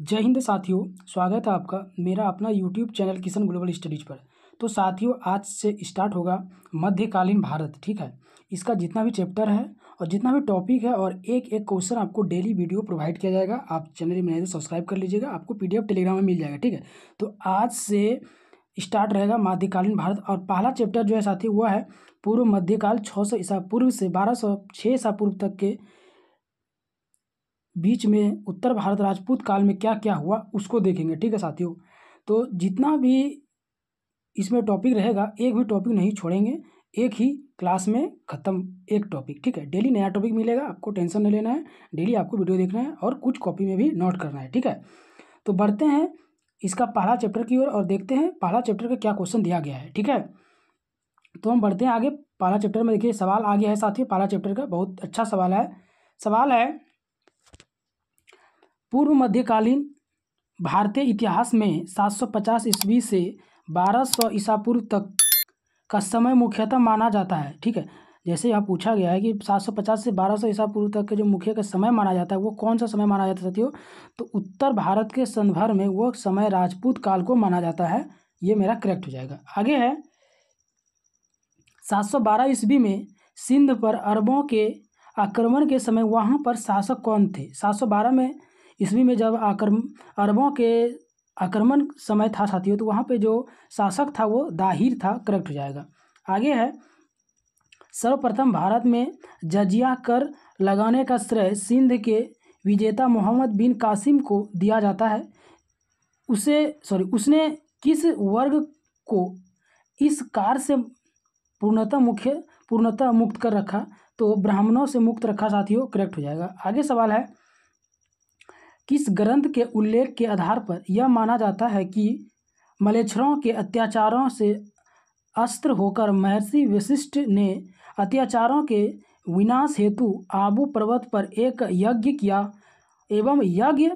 जय हिंद साथियों स्वागत है आपका मेरा अपना YouTube channel Kishan Global Studies पर तो साथियों आज से स्टार्ट होगा मध्यकालीन भारत ठीक है इसका जितना भी चैप्टर है और जितना भी टॉपिक है और एक एक क्वेश्चन आपको डेली वीडियो प्रोवाइड किया जाएगा आप चैनल में तो सब्सक्राइब कर लीजिएगा आपको पी टेलीग्राम में मिल जाएगा ठीक है तो आज से स्टार्ट रहेगा मध्यकालीन भारत और पहला चैप्टर जो है साथी वह है पूर्व मध्यकाल छः सौ ईसा पूर्व से बारह सौ छः ईसा पूर्व तक के बीच में उत्तर भारत राजपूत काल में क्या क्या हुआ उसको देखेंगे ठीक है साथियों तो जितना भी इसमें टॉपिक रहेगा एक भी टॉपिक नहीं छोड़ेंगे एक ही क्लास में ख़त्म एक टॉपिक ठीक है डेली नया टॉपिक मिलेगा आपको टेंशन नहीं लेना है डेली आपको वीडियो देखना है और कुछ कॉपी में भी नोट करना है ठीक है तो बढ़ते हैं इसका पहला चैप्टर की ओर और देखते हैं पहला चैप्टर का क्या क्वेश्चन दिया गया है ठीक है तो हम बढ़ते हैं आगे पहला चैप्टर में देखिए सवाल आ गया है साथियों पहला चैप्टर का बहुत अच्छा सवाल है सवाल है पूर्व मध्यकालीन भारतीय इतिहास में 750 ईस्वी से 1200 सौ ईसा पूर्व तक का समय मुख्यतः माना जाता है ठीक है जैसे यहाँ पूछा गया है कि 750 से 1200 ईसा पूर्व तक के जो मुख्य का समय माना जाता है वो कौन सा समय माना जाता है साथियों तो उत्तर भारत के संदर्भ में वो समय राजपूत काल को माना जाता है ये मेरा करेक्ट हो जाएगा आगे है 712 ईस्वी में सिंध पर अरबों के आक्रमण के समय वहाँ पर शासक कौन थे सात में ईस्वी में जब आक्रम अरबों के आक्रमण समय था साथियों तो वहाँ पे जो शासक था वो दाहिर था करेक्ट हो जाएगा आगे है सर्वप्रथम भारत में जजिया कर लगाने का श्रेय सिंध के विजेता मोहम्मद बिन कासिम को दिया जाता है उसे सॉरी उसने किस वर्ग को इस कार से पूर्णतः मुख्य पूर्णतः मुक्त कर रखा तो ब्राह्मणों से मुक्त रखा साथियों करेक्ट हो जाएगा आगे सवाल है इस ग्रंथ के उल्लेख के आधार पर यह माना जाता है कि मलेच्छरों के अत्याचारों से अस्त्र होकर महर्षि वशिष्ठ ने अत्याचारों के विनाश हेतु आबू पर्वत पर एक यज्ञ किया एवं यज्ञ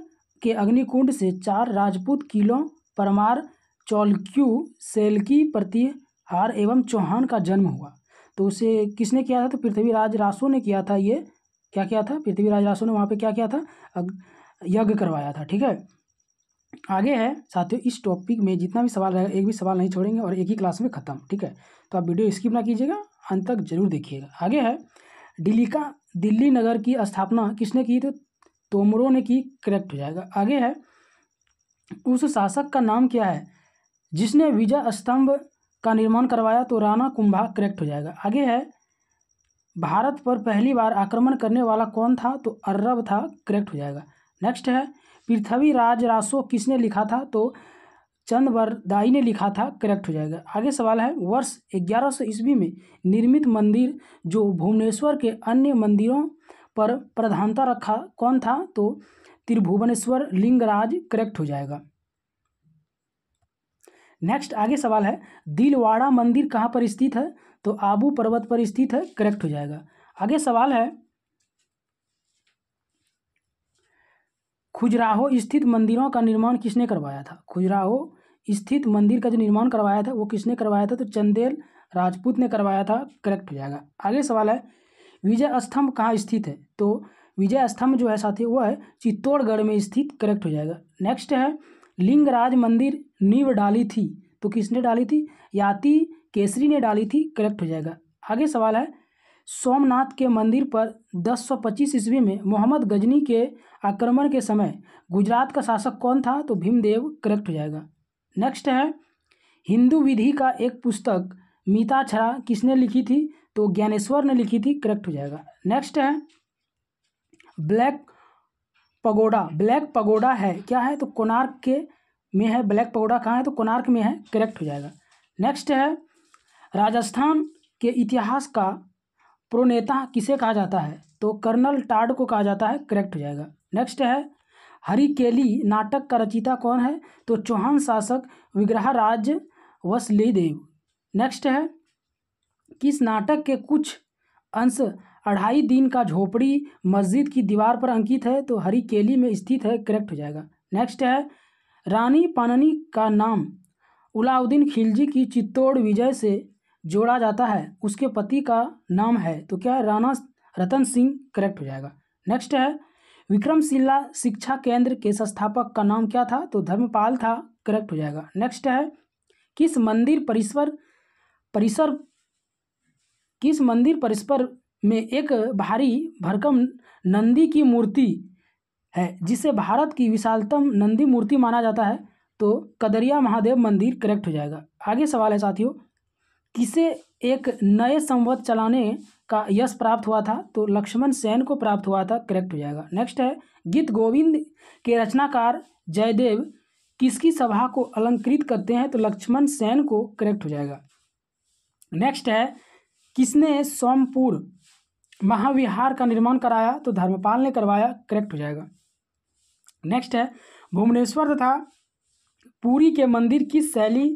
के अग्निकुंड से चार राजपूत किलों परमार चौलक्यू सेलकी प्रतिहार एवं चौहान का जन्म हुआ तो उसे किसने किया था तो पृथ्वीराज रासो ने किया था ये क्या किया था पृथ्वीराज रासो ने वहाँ पे क्या किया था यज्ञ करवाया था ठीक है आगे है साथियों इस टॉपिक में जितना भी सवाल रहेगा एक भी सवाल नहीं छोड़ेंगे और एक ही क्लास में खत्म ठीक है तो आप वीडियो स्किप ना कीजिएगा अंत तक जरूर देखिएगा आगे है का दिल्ली नगर की स्थापना किसने की तो तोमरों ने की करेक्ट हो जाएगा आगे है उस शासक का नाम क्या है जिसने विजय स्तंभ का निर्माण करवाया तो राणा कुंभा करेक्ट हो जाएगा आगे है भारत पर पहली बार आक्रमण करने वाला कौन था तो अरब था करेक्ट हो जाएगा नेक्स्ट है राज रासो किसने लिखा था तो चंदवरदाई ने लिखा था करेक्ट हो जाएगा आगे सवाल है वर्ष ग्यारह सौ ईस्वी में निर्मित मंदिर जो भुवनेश्वर के अन्य मंदिरों पर प्रधानता रखा कौन था तो त्रिभुवनेश्वर लिंगराज करेक्ट हो जाएगा नेक्स्ट आगे सवाल है दिलवाड़ा मंदिर कहाँ पर स्थित है तो आबू पर्वत पर स्थित है करेक्ट हो जाएगा आगे सवाल है खुजराहो स्थित मंदिरों का निर्माण किसने करवाया था खुजराहो स्थित मंदिर का जो निर्माण करवाया था वो किसने करवाया था तो चंदेल राजपूत ने करवाया था करेक्ट हो जाएगा आगे सवाल है विजय स्तंभ कहाँ स्थित है तो विजय स्तंभ जो है साथी वो है चित्तौड़गढ़ में स्थित करेक्ट हो जाएगा नेक्स्ट है लिंगराज मंदिर नींव डाली थी तो किसने डाली थी याति केसरी ने डाली थी करेक्ट हो जाएगा आगे सवाल है सोमनाथ के मंदिर पर 1025 ईस्वी में मोहम्मद गजनी के आक्रमण के समय गुजरात का शासक कौन था तो भीमदेव करेक्ट हो जाएगा नेक्स्ट है हिंदू विधि का एक पुस्तक मीता छरा किसने लिखी थी तो ज्ञानेश्वर ने लिखी थी करेक्ट हो जाएगा नेक्स्ट है ब्लैक पगोडा ब्लैक पगोडा है क्या है तो कोणार्क के में है ब्लैक पगोडा कहाँ है तो कोणार्क में है करेक्ट हो जाएगा नेक्स्ट है राजस्थान के इतिहास का प्रोनेता किसे कहा जाता है तो कर्नल टाड को कहा जाता है करेक्ट हो जाएगा नेक्स्ट है हरी केली नाटक का रचिता कौन है तो चौहान शासक विग्रहराज वसलीदेव नेक्स्ट है किस नाटक के कुछ अंश अढ़ाई दिन का झोपड़ी मस्जिद की दीवार पर अंकित है तो हरी केली में स्थित है करेक्ट हो जाएगा नेक्स्ट है रानी पाननी का नाम उलाउद्दीन खिलजी की चित्तौड़ विजय से जोड़ा जाता है उसके पति का नाम है तो क्या है राणा रतन सिंह करेक्ट हो जाएगा नेक्स्ट है विक्रमशिला शिक्षा केंद्र के संस्थापक का नाम क्या था तो धर्मपाल था करेक्ट हो जाएगा नेक्स्ट है किस मंदिर परिसर परिसर किस मंदिर परिसर में एक भारी भरकम नंदी की मूर्ति है जिसे भारत की विशालतम नंदी मूर्ति माना जाता है तो कदरिया महादेव मंदिर करेक्ट हो जाएगा आगे सवाल है साथियों किसे एक नए संवत चलाने का यश प्राप्त हुआ था तो लक्ष्मण सेन को प्राप्त हुआ था करेक्ट हो जाएगा नेक्स्ट है गीत गोविंद के रचनाकार जयदेव किसकी सभा को अलंकृत करते हैं तो लक्ष्मण सेन को करेक्ट हो जाएगा नेक्स्ट है किसने सोमपुर महाविहार का निर्माण कराया तो धर्मपाल ने करवाया करेक्ट हो जाएगा नेक्स्ट है भुवनेश्वर तथा पूरी के मंदिर किस शैली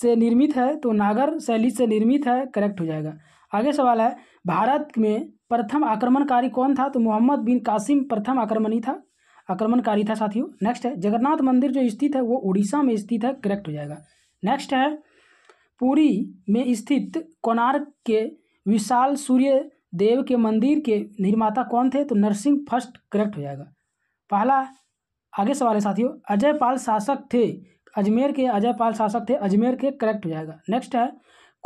से निर्मित है तो नागर शैली से निर्मित है करेक्ट हो जाएगा आगे सवाल है भारत में प्रथम आक्रमणकारी कौन था तो मोहम्मद बिन कासिम प्रथम आक्रमणी था आक्रमणकारी था साथियों नेक्स्ट है जगन्नाथ मंदिर जो स्थित है वो उड़ीसा में स्थित है करेक्ट हो जाएगा नेक्स्ट है पुरी में स्थित कोणार्क के विशाल सूर्य देव के मंदिर के निर्माता कौन थे तो नरसिंह फर्स्ट करेक्ट हो जाएगा पहला आगे सवाल है साथियों अजय पाल शासक थे अजमेर के अजय पाल शासक थे अजमेर के करेक्ट हो जाएगा नेक्स्ट है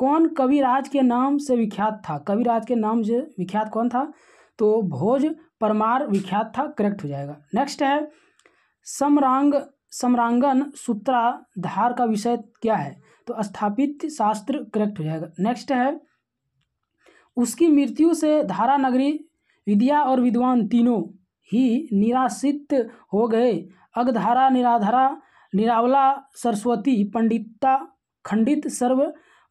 कौन कविराज के नाम से विख्यात था कविराज के नाम से विख्यात कौन था तो भोज परमार विख्यात था करेक्ट हो जाएगा नेक्स्ट है समरांग सम्रांगन सूत्राधार का विषय क्या है तो स्थापित शास्त्र करेक्ट हो जाएगा नेक्स्ट है उसकी मृत्यु से धारा नगरी विद्या और विद्वान तीनों ही निराशित हो गए अगधारा निराधारा निरावला सरस्वती पंडिता खंडित सर्व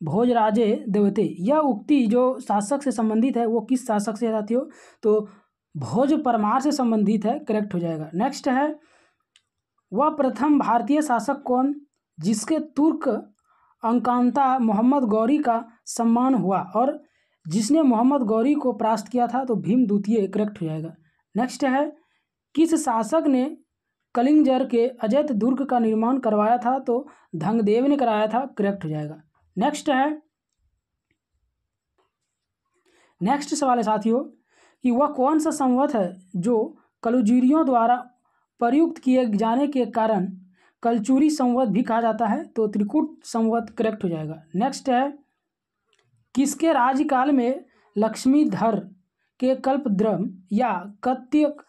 भोजराजे देवते यह उक्ति जो शासक से संबंधित है वो किस शासक से साथियों तो भोज परमार से संबंधित है करेक्ट हो जाएगा नेक्स्ट है वह प्रथम भारतीय शासक कौन जिसके तुर्क अंकांता मोहम्मद गौरी का सम्मान हुआ और जिसने मोहम्मद गौरी को परास्त किया था तो भीम द्वितीय करेक्ट हो जाएगा नेक्स्ट है किस शासक ने कलिंगजर के अजैत दुर्ग का निर्माण करवाया था तो धंगदेव ने कराया था करेक्ट हो जाएगा नेक्स्ट है नेक्स्ट सवाल है साथियों कि वह कौन सा संवत है जो कलुजीरियों द्वारा प्रयुक्त किए जाने के कारण कलचूरी संवत भी कहा जाता है तो त्रिकुट संवत करेक्ट हो जाएगा नेक्स्ट है किसके राज्यकाल में लक्ष्मीधर के कल्पद्रम या कत्यक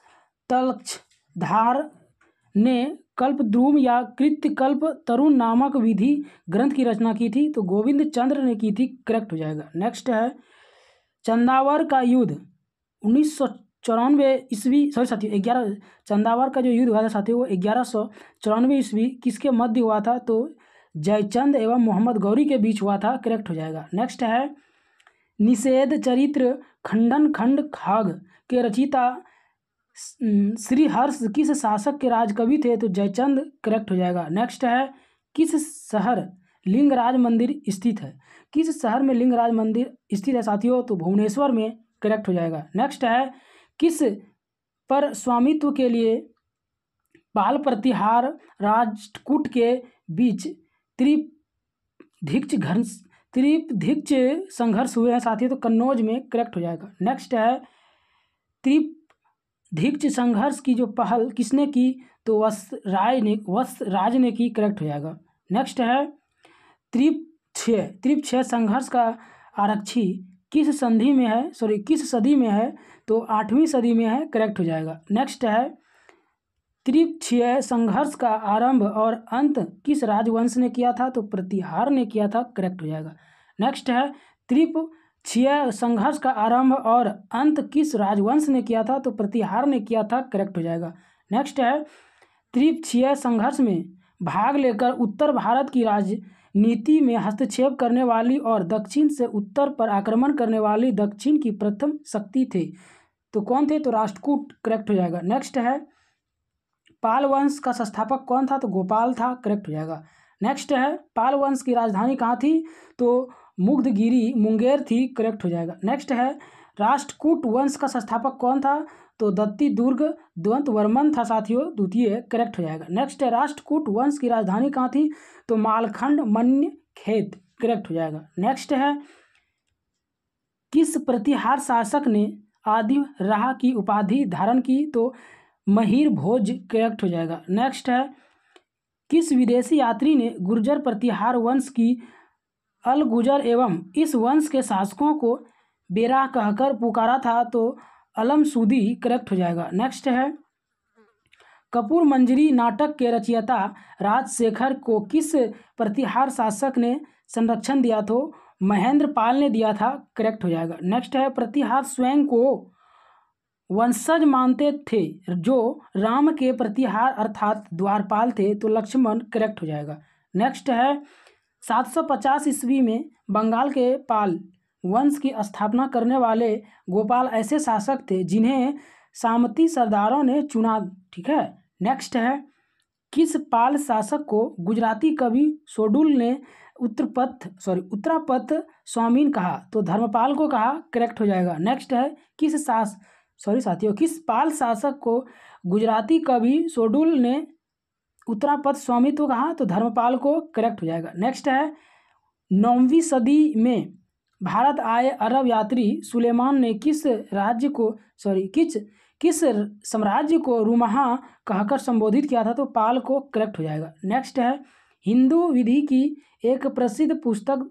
तलक्ष धार ने कल्पद्रुम या कृत्यकल्प तरुण नामक विधि ग्रंथ की रचना की थी तो गोविंद चंद्र ने की थी करेक्ट हो जाएगा नेक्स्ट है चंदावर का युद्ध उन्नीस सौ चौरानवे ईस्वी सॉरी साथियों ग्यारह चंदावर का जो युद्ध हुआ था साथियों वो ग्यारह सौ चौरानवे ईस्वी किसके मध्य हुआ था तो जयचंद एवं मोहम्मद गौरी के बीच हुआ था करेक्ट हो जाएगा नेक्स्ट है निषेध चरित्र खंडन खंड खाग के रचिता श्री हर्ष किस शासक के राजकवि थे तो जयचंद करेक्ट हो जाएगा नेक्स्ट है किस शहर लिंगराज मंदिर स्थित है किस शहर में लिंगराज मंदिर स्थित है साथियों तो भुवनेश्वर में करेक्ट हो जाएगा नेक्स्ट है किस पर स्वामित्व के लिए पाल प्रतिहार राजकूट के बीच त्रिपधिक्ष घर्ष त्रिपधिक्ष संघर्ष हुए हैं साथियों तो कन्नौज में करेक्ट हो जाएगा नेक्स्ट है त्रिप धीक्ष संघर्ष की जो पहल किसने की तो वस राय ने वस राज ने की करेक्ट हो जाएगा नेक्स्ट है त्रिपक्षय त्रिपक्षय संघर्ष का आरक्षी किस संधि में है सॉरी किस सदी में है तो आठवीं सदी में है करेक्ट हो जाएगा नेक्स्ट है त्रिपक्षीय संघर्ष का आरंभ और अंत किस राजवंश ने किया था तो प्रतिहार ने किया था करेक्ट हो जाएगा नेक्स्ट है त्रिप छिया संघर्ष का आरंभ और अंत किस राजवंश ने किया था तो प्रतिहार ने किया था करेक्ट हो जाएगा नेक्स्ट है त्रिप छिया संघर्ष में भाग लेकर उत्तर भारत की राजनीति में हस्तक्षेप करने वाली और दक्षिण से उत्तर पर आक्रमण करने वाली दक्षिण की प्रथम शक्ति थे तो कौन थे तो राष्ट्रकूट करेक्ट हो जाएगा नेक्स्ट है पाल वंश का संस्थापक कौन था तो गोपाल था करेक्ट हो जाएगा नेक्स्ट है पाल वंश की राजधानी कहाँ थी तो मुग्धगिरी मुंगेर थी करेक्ट हो जाएगा नेक्स्ट है राष्ट्रकूट वंश का संस्थापक कौन था तो दत्ती दुर्ग द्वंत वर्मन था साथियों द्वितीय करेक्ट हो जाएगा नेक्स्ट है राष्ट्रकूट वंश की राजधानी कहाँ थी तो मालखंड मन्य खेत करेक्ट हो जाएगा नेक्स्ट है किस प्रतिहार शासक ने आदि राह की उपाधि धारण की तो महिर भोज करेक्ट हो जाएगा नेक्स्ट है किस विदेशी यात्री ने गुर्जर प्रतिहार वंश की अलगुजर एवं इस वंश के शासकों को बेरा कहकर पुकारा था तो अलमसूदी करेक्ट हो जाएगा नेक्स्ट है कपूर मंजरी नाटक के रचयिता राजशेखर को किस प्रतिहार शासक ने संरक्षण दिया तो महेंद्र पाल ने दिया था करेक्ट हो जाएगा नेक्स्ट है प्रतिहार स्वयं को वंशज मानते थे जो राम के प्रतिहार अर्थात द्वारपाल थे तो लक्ष्मण करेक्ट हो जाएगा नेक्स्ट है 750 ईस्वी में बंगाल के पाल वंश की स्थापना करने वाले गोपाल ऐसे शासक थे जिन्हें सामती सरदारों ने चुना ठीक है नेक्स्ट है किस पाल शासक को गुजराती कवि सोडुल ने उत्तरपथ सॉरी उत्तरापथ स्वामीन कहा तो धर्मपाल को कहा करेक्ट हो जाएगा नेक्स्ट है किस शास सॉरी साथियों किस पाल शासक को गुजराती कवि सोडुल ने उत्तरापद स्वामित्व कहा तो धर्मपाल को करेक्ट हो जाएगा नेक्स्ट है नौवीं सदी में भारत आए अरब यात्री सुलेमान ने किस राज्य को सॉरी किस किस साम्राज्य को रुमहा कहकर संबोधित किया था तो पाल को करेक्ट हो जाएगा नेक्स्ट है हिंदू विधि की एक प्रसिद्ध पुस्तक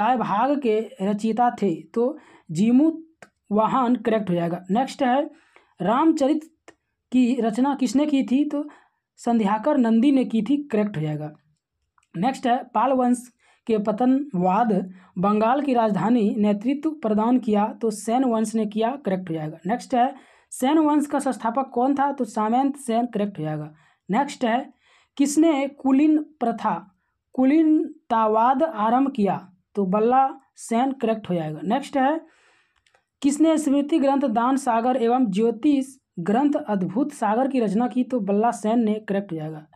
दायभाग के रचयिता थे तो जीमू वाहन करेक्ट हो जाएगा नेक्स्ट है रामचरित की रचना किसने की थी तो संध्याकर नंदी ने की थी करेक्ट हो जाएगा नेक्स्ट है पाल वंश के पतनवाद बंगाल की राजधानी नेतृत्व प्रदान किया तो सैन वंश ने किया करेक्ट हो जाएगा नेक्स्ट है सैन वंश का संस्थापक कौन था तो सामंत सैन करेक्ट हो जाएगा नेक्स्ट है किसने कुलीन प्रथा कुलीनतावाद आरंभ किया तो बल्ला सैन करेक्ट हो जाएगा नेक्स्ट है किसने स्मृति ग्रंथ दान सागर एवं ज्योतिष ग्रंथ अद्भुत सागर की रचना की तो बल्ला सेन ने करेक्ट हो जाएगा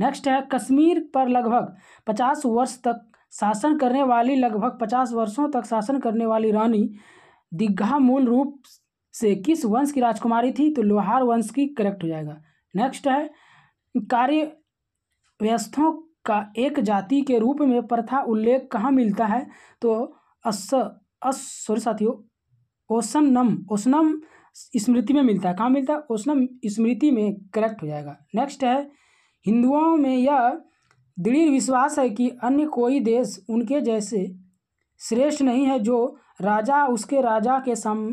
नेक्स्ट है कश्मीर पर लगभग पचास वर्ष तक शासन करने वाली लगभग पचास वर्षों तक शासन करने वाली रानी दिग्घा मूल रूप से किस वंश की राजकुमारी थी तो लोहार वंश की करेक्ट हो जाएगा नेक्स्ट है कार्य व्यस्थों का एक जाति के रूप में प्रथा उल्लेख कहाँ मिलता है तो अस अस सॉरी साथियों ओसनम ओसनम स्मृति में मिलता है कहाँ मिलता है ओस्लम स्मृति में करेक्ट हो जाएगा नेक्स्ट है हिंदुओं में यह दृढ़ विश्वास है कि अन्य कोई देश उनके जैसे श्रेष्ठ नहीं है जो राजा उसके राजा के सम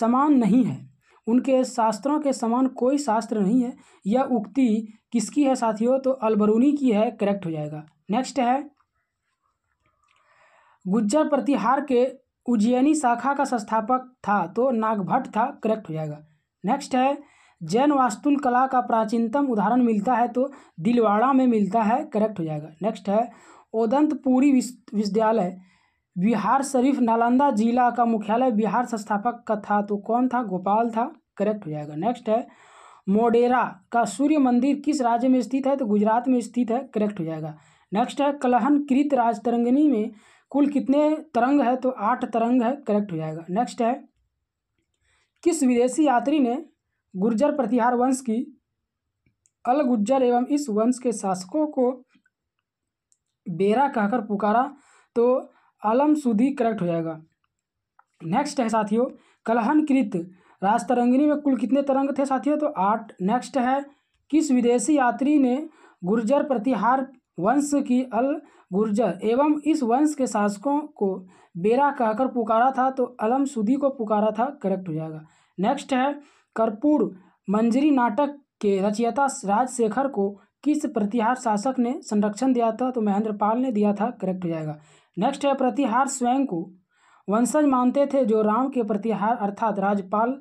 समान नहीं है उनके शास्त्रों के समान कोई शास्त्र नहीं है यह उक्ति किसकी है साथियों तो अलबरूनी की है करेक्ट हो जाएगा नेक्स्ट है गुज्जर प्रतिहार के उज्जैनी शाखा का संस्थापक था तो नागभट्ट था करेक्ट हो जाएगा नेक्स्ट है जैन वास्तुल कला का प्राचीनतम उदाहरण मिलता है तो दिलवाड़ा में मिलता है करेक्ट हो जाएगा नेक्स्ट है ओदंतपुरी विश्वविद्यालय बिहार शरीफ नालंदा जिला का मुख्यालय बिहार संस्थापक का था तो कौन था गोपाल था करेक्ट हो जाएगा नेक्स्ट है मोडेरा का सूर्य मंदिर किस राज्य में स्थित है तो गुजरात में स्थित है करेक्ट हो जाएगा नेक्स्ट है कलहन कृत राजतरंगनी में कुल कितने तरंग है तो आठ तरंग है करेक्ट हो जाएगा नेक्स्ट है किस विदेशी यात्री ने गुर्जर प्रतिहार वंश की अल गुज्जर एवं इस वंश के शासकों को बेरा कहकर पुकारा तो अलम सुदी करेक्ट हो जाएगा नेक्स्ट है साथियों कलहन कृत राजतरंगिनी में कुल कितने तरंग थे साथियों तो आठ नेक्स्ट है किस विदेशी यात्री ने गुर्जर प्रतिहार वंश की अल गुर्जर एवं इस वंश के शासकों को बेरा कहकर पुकारा था तो अलम सुदी को पुकारा था करेक्ट हो जाएगा नेक्स्ट है कर्पूर मंजरी नाटक के रचयिता राजशेखर को किस प्रतिहार शासक ने संरक्षण दिया था तो महेंद्र पाल ने दिया था करेक्ट हो जाएगा नेक्स्ट है प्रतिहार स्वयं को वंशज मानते थे जो राम के प्रतिहार अर्थात राजपाल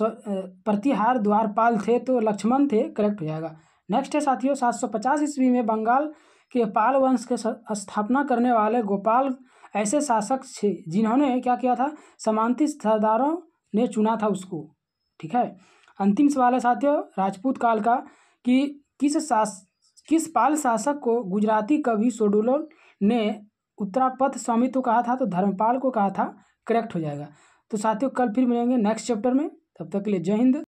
प्रतिहार द्वारपाल थे तो लक्ष्मण थे करेक्ट हो जाएगा नेक्स्ट है साथियों सात सौ पचास ईस्वी में बंगाल के पाल वंश के स्थापना करने वाले गोपाल ऐसे शासक थे जिन्होंने क्या किया था समांति सरदारों ने चुना था उसको ठीक है अंतिम सवाल है साथियों राजपूत काल का कि किस शास किस पाल शासक को गुजराती कवि सोडुलर ने उत्तरापथ स्वामित्व तो कहा था तो धर्मपाल को कहा था करेक्ट हो जाएगा तो साथियों कल फिर मिलेंगे नेक्स्ट चैप्टर में तब तक के लिए जय हिंद